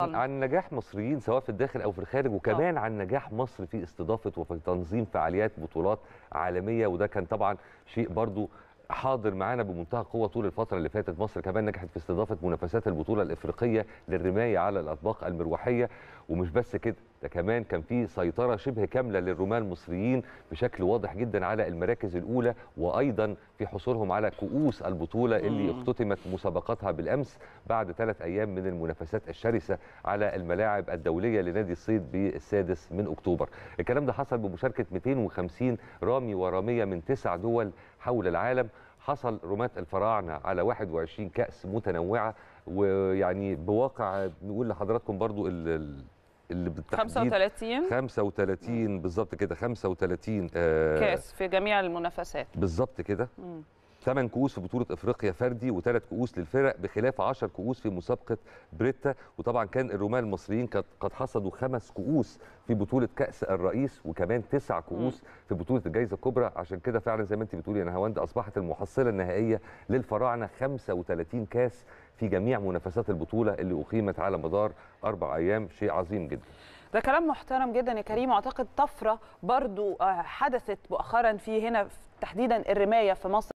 عن نجاح مصريين سواء في الداخل او في الخارج وكمان أوه. عن نجاح مصر في استضافه وفي تنظيم فعاليات بطولات عالميه وده كان طبعا شيء برضو حاضر معانا بمنتهى القوه طول الفتره اللي فاتت مصر كمان نجحت في استضافه منافسات البطوله الافريقيه للرمايه على الاطباق المروحيه ومش بس كده ده كمان كان في سيطره شبه كامله للرماة المصريين بشكل واضح جدا على المراكز الاولى وايضا في حصولهم على كؤوس البطوله اللي اختتمت مسابقاتها بالامس بعد ثلاث ايام من المنافسات الشرسه على الملاعب الدوليه لنادي الصيد بالسادس من اكتوبر الكلام ده حصل بمشاركه 250 رامي وراميه من تسع دول حول العالم حصل رماة الفراعنة على 21 كأس متنوعة ويعني بواقع نقول لحضراتكم برضو اللي بالتحديد 35 35 بالظبط كده 35 آه كاس في جميع المنافسات بالظبط كده ثمان كؤوس في بطوله افريقيا فردي وثلاث كؤوس للفرق بخلاف 10 كؤوس في مسابقه بريتا وطبعا كان الرماة المصريين قد حصدوا خمس كؤوس في بطوله كاس الرئيس وكمان تسع كؤوس في بطوله الجائزه الكبرى عشان كده فعلا زي ما انت بتقولي نهاوند اصبحت المحصله النهائيه للفراعنه 35 كاس في جميع منافسات البطوله اللي اقيمت على مدار اربع ايام شيء عظيم جدا ده كلام محترم جدا يا كريم واعتقد طفره برضو آه، حدثت مؤخرا في هنا تحديدا الرمايه في مصر